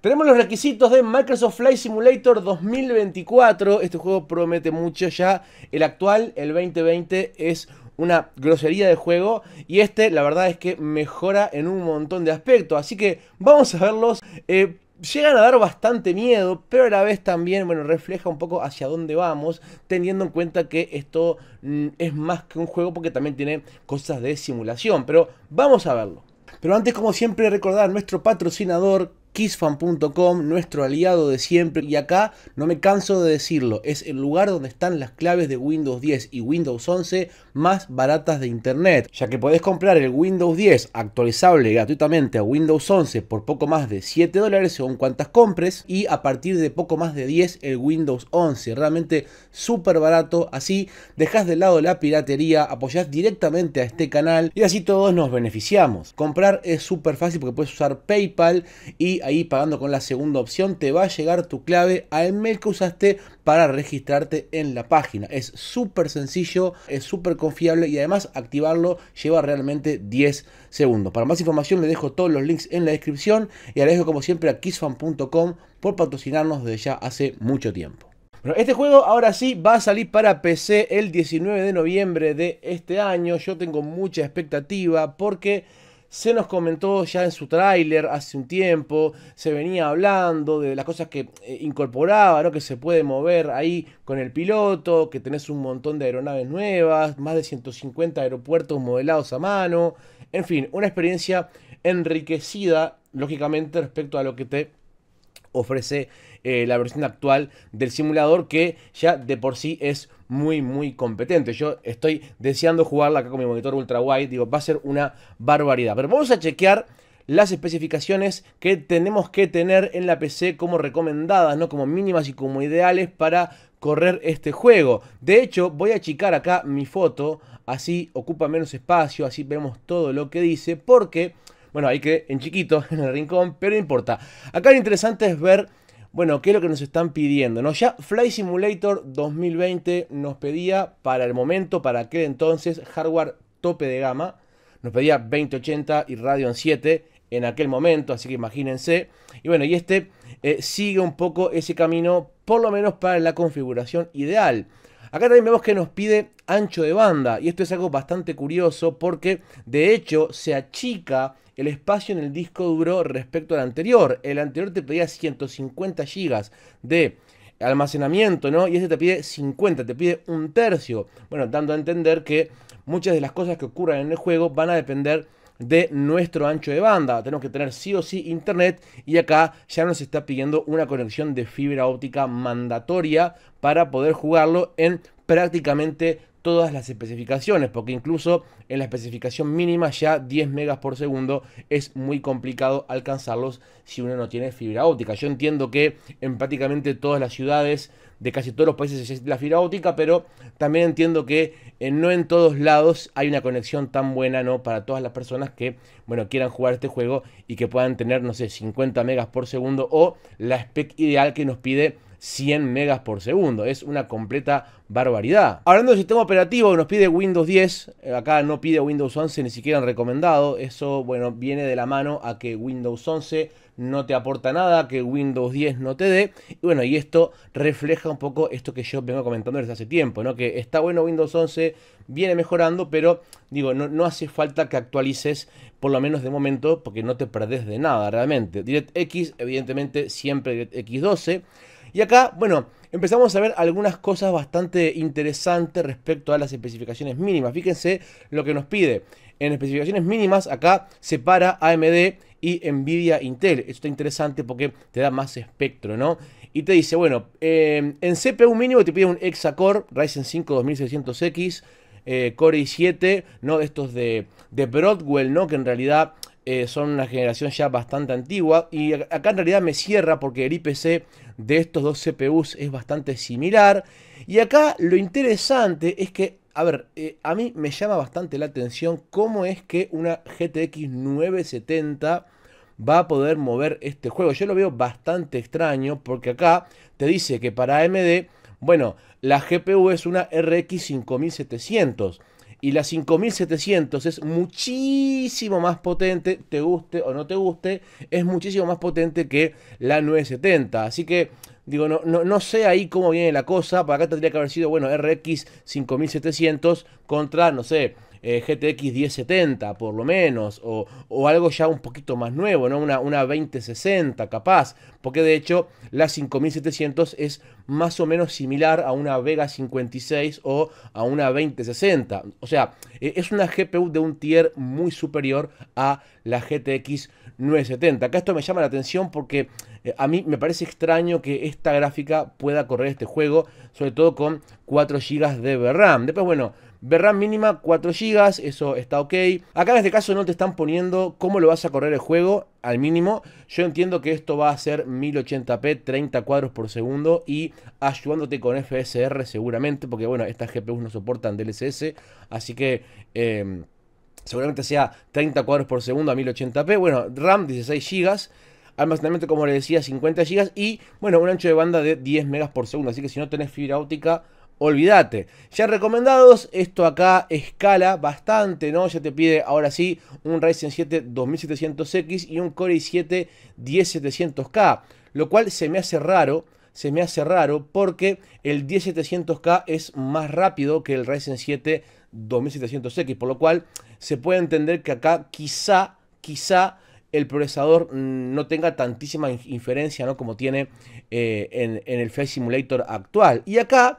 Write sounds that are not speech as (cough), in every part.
Tenemos los requisitos de Microsoft Flight Simulator 2024. Este juego promete mucho ya. El actual, el 2020, es una grosería de juego. Y este, la verdad es que mejora en un montón de aspectos. Así que vamos a verlos. Eh, llegan a dar bastante miedo, pero a la vez también, bueno, refleja un poco hacia dónde vamos, teniendo en cuenta que esto mm, es más que un juego porque también tiene cosas de simulación, pero vamos a verlo. Pero antes, como siempre, recordar nuestro patrocinador kissfan.com, nuestro aliado de siempre. Y acá no me canso de decirlo, es el lugar donde están las claves de Windows 10 y Windows 11 más baratas de Internet, ya que podés comprar el Windows 10 actualizable gratuitamente a Windows 11 por poco más de 7 dólares según cuantas compres y a partir de poco más de 10 el Windows 11. Realmente súper barato, así dejás de lado la piratería, apoyás directamente a este canal y así todos nos beneficiamos. Comprar es súper fácil porque puedes usar PayPal y ahí pagando con la segunda opción, te va a llegar tu clave al mail que usaste para registrarte en la página. Es súper sencillo, es súper confiable y además activarlo lleva realmente 10 segundos. Para más información le dejo todos los links en la descripción y agradezco como siempre a kissfan.com por patrocinarnos desde ya hace mucho tiempo. Bueno, este juego ahora sí va a salir para PC el 19 de noviembre de este año. Yo tengo mucha expectativa porque se nos comentó ya en su tráiler hace un tiempo, se venía hablando de las cosas que eh, incorporaba, lo que se puede mover ahí con el piloto, que tenés un montón de aeronaves nuevas, más de 150 aeropuertos modelados a mano, en fin, una experiencia enriquecida, lógicamente, respecto a lo que te ofrece eh, la versión actual del simulador que ya de por sí es muy muy competente. Yo estoy deseando jugarla acá con mi monitor ultra wide, digo, va a ser una barbaridad. Pero vamos a chequear las especificaciones que tenemos que tener en la PC como recomendadas, no como mínimas y como ideales para correr este juego. De hecho, voy a achicar acá mi foto, así ocupa menos espacio, así vemos todo lo que dice, porque, bueno, hay que en chiquito, (laughs) en el rincón, pero importa. Acá lo interesante es ver bueno, ¿qué es lo que nos están pidiendo? Ya Fly Simulator 2020 nos pedía para el momento, para aquel entonces, hardware tope de gama. Nos pedía 2080 y Radeon 7 en aquel momento, así que imagínense. Y bueno, y este eh, sigue un poco ese camino, por lo menos para la configuración ideal. Acá también vemos que nos pide ancho de banda y esto es algo bastante curioso porque de hecho se achica el espacio en el disco duro respecto al anterior. El anterior te pedía 150 GB de almacenamiento, ¿no? Y este te pide 50, te pide un tercio. Bueno, dando a entender que muchas de las cosas que ocurran en el juego van a depender de nuestro ancho de banda. Tenemos que tener sí o sí internet y acá ya nos está pidiendo una conexión de fibra óptica mandatoria para poder jugarlo en prácticamente todas las especificaciones, porque incluso en la especificación mínima ya 10 megas por segundo es muy complicado alcanzarlos si uno no tiene fibra óptica. Yo entiendo que en prácticamente todas las ciudades de casi todos los países es la fibra óptica, pero también entiendo que eh, no en todos lados hay una conexión tan buena, ¿no? Para todas las personas que, bueno, quieran jugar este juego y que puedan tener, no sé, 50 megas por segundo o la spec ideal que nos pide 100 megas por segundo. Es una completa barbaridad. Hablando del sistema operativo nos pide Windows 10, eh, acá no pide Windows 11 ni siquiera recomendado. Eso, bueno, viene de la mano a que Windows 11 no te aporta nada, que Windows 10 no te dé. Y bueno, y esto refleja un poco esto que yo vengo comentando desde hace tiempo, ¿no? Que está bueno Windows 11, viene mejorando, pero digo, no, no hace falta que actualices, por lo menos de momento, porque no te perdés de nada realmente. DirectX, evidentemente, siempre DirectX 12. Y acá, bueno, empezamos a ver algunas cosas bastante interesantes respecto a las especificaciones mínimas. Fíjense lo que nos pide. En especificaciones mínimas, acá separa AMD y Nvidia Intel. Esto está interesante porque te da más espectro, ¿no? Y te dice, bueno, em, en CPU mínimo te pide un Hexacore Ryzen 5 2600X, eh, Core i7, ¿no? De Estos de, de Broadwell, ¿no? Que en realidad eh, son una generación ya bastante antigua. Y acá en realidad me cierra porque el IPC de estos dos CPUs es bastante similar. Y acá lo interesante es que, a ver, eh, a mí me llama bastante la atención cómo es que una GTX 970 va a poder mover este juego. Yo lo veo bastante extraño porque acá te dice que para AMD, bueno, la GPU es una RX 5700. Y la 5700 es muchísimo más potente, te guste o no te guste, es muchísimo más potente que la 970. Así que, digo, no, no, no sé ahí cómo viene la cosa. Para acá tendría que haber sido, bueno, RX 5700 contra, no sé, eh, GTX 1070 por lo menos, o, algo ya un poquito más nuevo, ¿no? una, una 2060 capaz, porque de hecho la 5700 es más o menos similar a una Vega 56 o a una 2060, o sea, e, es una GPU de un tier muy superior a la GTX 970. Acá esto me llama la atención porque eh, a mí me parece extraño que esta gráfica pueda correr este juego, sobre todo con 4 GB de RAM. Después, bueno, VRAM mínima 4 GB, eso está ok. Acá en este caso no te están poniendo cómo lo vas a correr el juego al mínimo. Yo entiendo que esto va a ser 1080p, 30 cuadros por segundo y ayudándote con FSR seguramente, porque bueno, estas GPUs no soportan DLSS, así que... Em, seguramente sea 30 cuadros por segundo a 1080p. Bueno, RAM 16 GB almacenamiento, como le decía, 50 GB y, bueno, un ancho de banda de 10 megas por segundo. Así que si no tenés fibra óptica, olvídate. Ya recomendados, esto acá escala bastante, ¿no? Ya te pide ahora sí un Ryzen 7 2700X y un Core i7 10700K, lo cual se me hace raro. Se me hace raro porque el 10700K es más rápido que el Ryzen 7 2700X, por lo cual se puede entender que acá quizá, quizá el procesador mm, no tenga tantísima inferencia ¿no? como tiene eh, en, el Flight Simulator actual. Y acá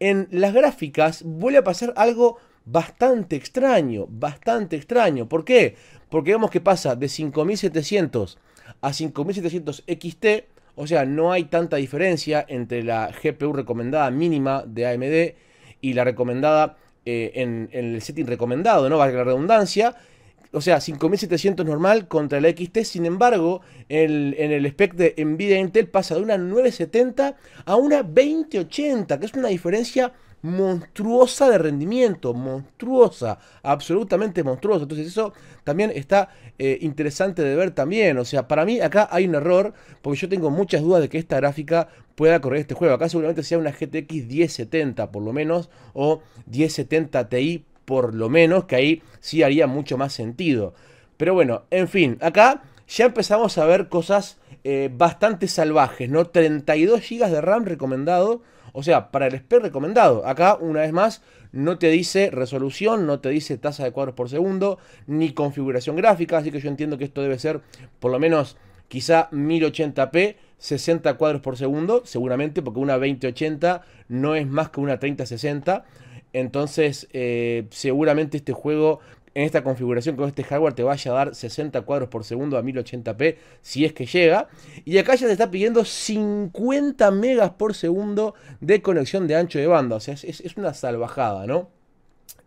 en las gráficas vuelve a pasar algo bastante extraño, bastante extraño. ¿Por qué? Porque vemos que pasa de 5700 a 5700 XT, o sea, no hay tanta diferencia entre la GPU recomendada mínima de AMD y la recomendada eh, en, el setting recomendado, ¿no? Valga la redundancia o sea, 5700 normal contra el XT. Sin embargo, en el spec de Nvidia e Intel pasa de una 970 a una 2080, que es una diferencia monstruosa de rendimiento, monstruosa, absolutamente monstruosa. Entonces eso también está eh, interesante de ver también. O sea, para mí acá hay un error, porque yo tengo muchas dudas de que esta gráfica pueda correr este juego. Acá seguramente sea una GTX 1070 por lo menos, o 1070 Ti por lo menos, que ahí sí haría mucho más sentido. Pero bueno, en fin, acá ya empezamos a ver cosas eh, bastante salvajes, ¿no? 32 GB de RAM recomendado, o sea, para el SP recomendado. Acá, una vez más, no te dice resolución, no te dice tasa de cuadros por segundo, ni configuración gráfica, así que yo entiendo que esto debe ser por lo menos quizá 1080p, 60 cuadros por segundo, seguramente, porque una 2080 no es más que una 3060. Entonces, eh, seguramente este juego en esta configuración con este hardware te vaya a dar 60 cuadros por segundo a 1080p si es que llega. Y acá ya te está pidiendo 50 megas por segundo de conexión de ancho de banda. O sea, es, una salvajada, ¿no?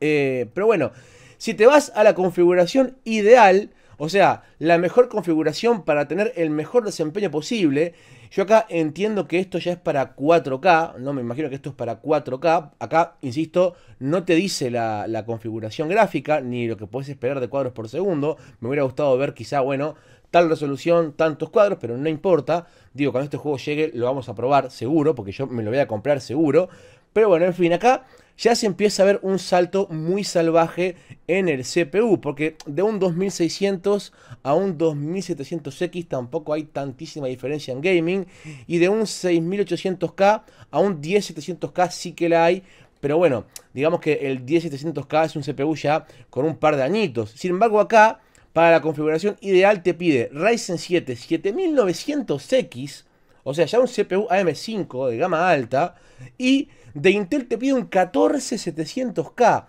Eh, pero bueno, si te vas a la configuración ideal, o sea, la mejor configuración para tener el mejor desempeño posible. Yo acá entiendo que esto ya es para 4K, no me imagino que esto es para 4K. Acá, insisto, no te dice la, configuración gráfica ni lo que puedes esperar de cuadros por segundo. Me hubiera gustado ver quizá, bueno, tal resolución, tantos cuadros, pero no importa. Digo, cuando este juego llegue lo vamos a probar seguro, porque yo me lo voy a comprar seguro. Pero bueno, en fin, acá ya se empieza a ver un salto muy salvaje en el CPU, porque de un 2600 a un 2700X tampoco hay tantísima diferencia en gaming, y de un 6800K a un 10700K sí que la hay, pero bueno, digamos que el 10700K es un CPU ya con un par de añitos. Sin embargo, acá, para la configuración ideal te pide Ryzen 7 7900X, o sea, ya un CPU AM5 de gama alta. Y de Intel te pide un 14700K.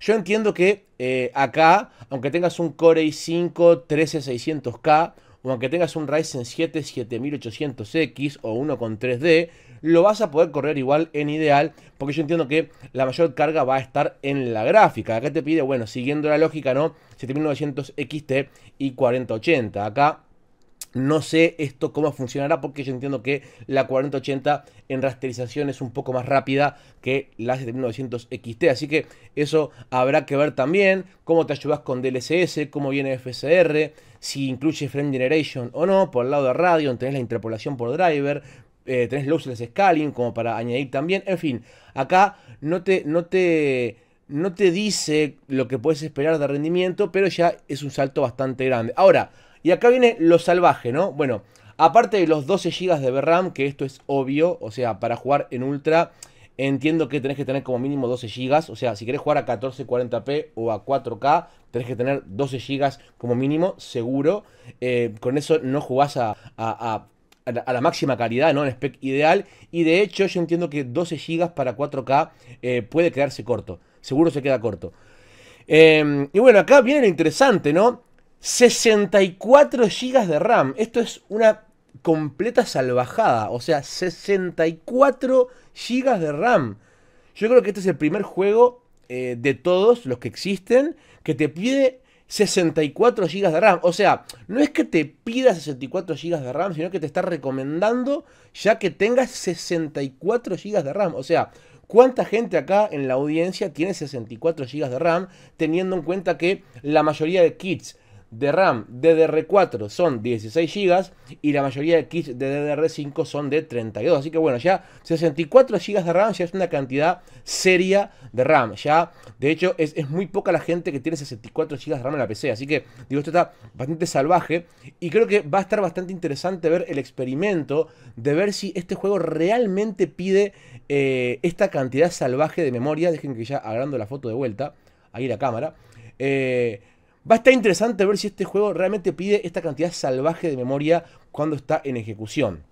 Yo entiendo que eh, acá, aunque tengas un Core i5 13600K, o aunque tengas un Ryzen 7 7800X o uno con 3D, lo vas a poder correr igual en ideal, porque yo entiendo que la mayor carga va a estar en la gráfica. Acá te pide, bueno, siguiendo la lógica, ¿no? 7900 XT y 4080. Acá no sé esto cómo funcionará porque yo entiendo que la 4080 en rasterización es un poco más rápida que la 7900 XT. Así que eso habrá que ver también cómo te ayudas con DLSS, cómo viene FSR, si incluye frame generation o no. Por el lado de radio tenés la interpolación por driver, eh, tenés lossless scaling como para añadir también. En fin, acá no te, no te, no te dice lo que puedes esperar de rendimiento, pero ya es un salto bastante grande. Ahora y acá viene lo salvaje, ¿no? Bueno, aparte de los 12 GB de VRAM, que esto es obvio, o sea, para jugar en Ultra entiendo que tenés que tener como mínimo 12 GB, o sea, si querés jugar a 1440p o a 4K, tenés que tener 12 GB como mínimo, seguro. Eh, con eso no jugás a, la máxima calidad, ¿no? En spec ideal. Y de hecho, yo entiendo que 12 GB para 4K eh, puede quedarse corto, seguro se queda corto. Em, y bueno, acá viene lo interesante, ¿no? 64 GB de RAM. Esto es una completa salvajada. O sea, 64 GB de RAM. Yo creo que este es el primer juego eh, de todos los que existen que te pide 64 GB de RAM. O sea, no es que te pida 64 GB de RAM, sino que te está recomendando ya que tengas 64 GB de RAM. O sea, ¿cuánta gente acá en la audiencia tiene 64 GB de RAM teniendo en cuenta que la mayoría de kits de RAM DDR4 son 16 GB y la mayoría de kits de DDR5 son de 32. Así que bueno, ya 64 GB de RAM ya es una cantidad seria de RAM. Ya, de hecho, es, muy poca la gente que tiene 64 GB de RAM en la PC. Así que digo, esto está bastante salvaje y creo que va a estar bastante interesante ver el experimento de ver si este juego realmente pide eh, esta cantidad salvaje de memoria. Dejen que ya agrando la foto de vuelta, ahí la cámara. Eh, Va a estar interesante ver si este juego realmente pide esta cantidad salvaje de memoria cuando está en ejecución.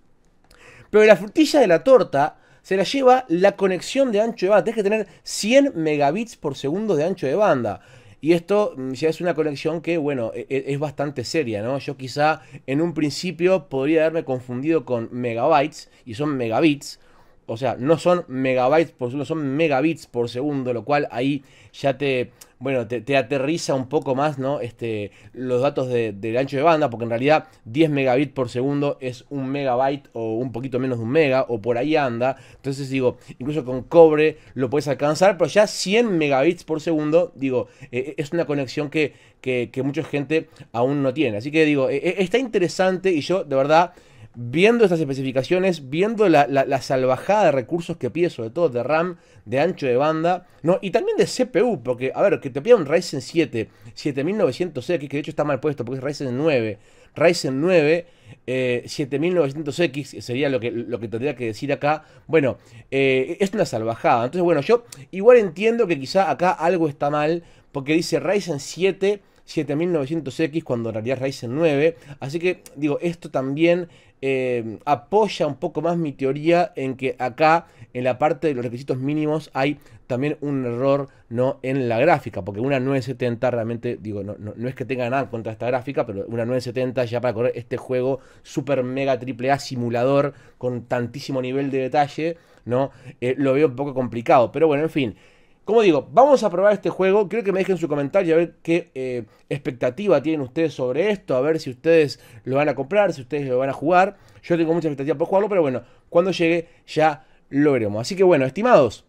Pero la frutilla de la torta se la lleva la conexión de ancho de banda. Tienes que tener 100 megabits por segundo de ancho de banda. Y esto mm, ya es una conexión que, bueno, e, e, es, bastante seria, ¿no? Yo quizá en un principio podría haberme confundido con megabytes y son megabits, o sea, no son megabytes por segundo, son megabits por segundo, lo cual ahí ya te, bueno, te, aterriza un poco más, ¿no? Este, los datos del ancho de banda, porque en realidad 10 megabits por segundo es un megabyte o un poquito menos de un mega, o por ahí anda. Entonces digo, incluso con cobre lo puedes alcanzar, pero ya 100 megabits por segundo, digo, eh, eh, es una conexión que, que, mucha gente aún no tiene. Así que digo, eh, está interesante y yo de verdad viendo estas especificaciones, viendo la, salvajada de recursos que pide, sobre todo de RAM, de ancho de banda, ¿no? y también de CPU, porque, a ver, que te pida un Ryzen 7, 7900X, que de hecho está mal puesto porque es Ryzen 9, Ryzen 9, 7900X eh, sería lo que, lo que tendría que decir acá. Bueno, eh, es una salvajada. Entonces, bueno, yo igual entiendo que quizá acá algo está mal, porque dice Ryzen 7 7900X cuando en realidad Ryzen 9. Así que digo, esto también eh, apoya un poco más mi teoría en que acá en la parte de los requisitos mínimos hay también un error no en la gráfica, porque una 970 realmente, digo, no, no, es que tenga nada contra esta gráfica, pero una 970 ya para correr este juego super mega triple A simulador con tantísimo nivel de detalle, ¿no? Eh, lo veo un poco complicado, pero bueno, en fin. Como digo, vamos a probar este juego. Creo que me dejen su comentario a ver qué eh, expectativa tienen ustedes sobre esto. A ver si ustedes lo van a comprar, si ustedes lo van a jugar. Yo tengo mucha expectativa por jugarlo, pero bueno, cuando llegue ya lo veremos. Así que bueno, estimados.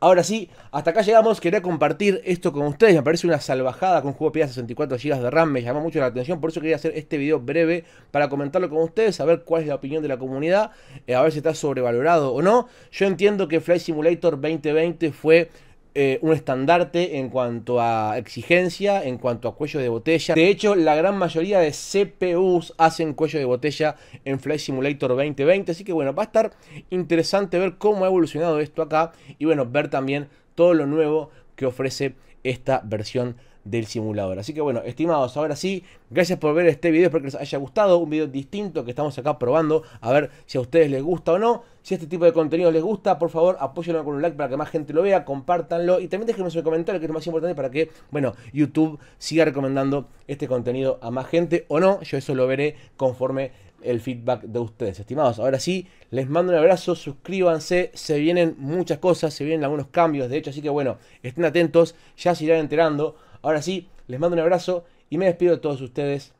Ahora sí, hasta acá llegamos. Quería compartir esto con ustedes. Me parece una salvajada con juego de 64 GB de RAM. Me llama mucho la atención. Por eso quería hacer este video breve para comentarlo con ustedes. a ver cuál es la opinión de la comunidad. Eh, a ver si está sobrevalorado o no. Yo entiendo que Flight Simulator 2020 fue eh, un estandarte en cuanto a exigencia, en cuanto a cuello de botella. De hecho, la gran mayoría de CPUs hacen cuello de botella en Flight Simulator 2020. Así que bueno, va a estar interesante ver cómo ha evolucionado esto acá y bueno, ver también todo lo nuevo que ofrece esta versión del simulador. Así que bueno, estimados, ahora sí, gracias por ver este video, espero que les haya gustado, un video distinto que estamos acá probando, a ver si a ustedes les gusta o no. Si este tipo de contenido les gusta, por favor, apóyenlo con un like para que más gente lo vea, compartanlo y también déjenme un comentario que es lo más importante para que, bueno, YouTube siga recomendando este contenido a más gente o no, yo eso lo veré conforme el feedback de ustedes, estimados. Ahora sí, les mando un abrazo, suscríbanse, se vienen muchas cosas, se vienen algunos cambios, de hecho, así que bueno, estén atentos, ya se irán enterando. Ahora sí, les mando un abrazo y me despido de todos ustedes.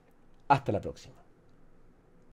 Hasta la próxima.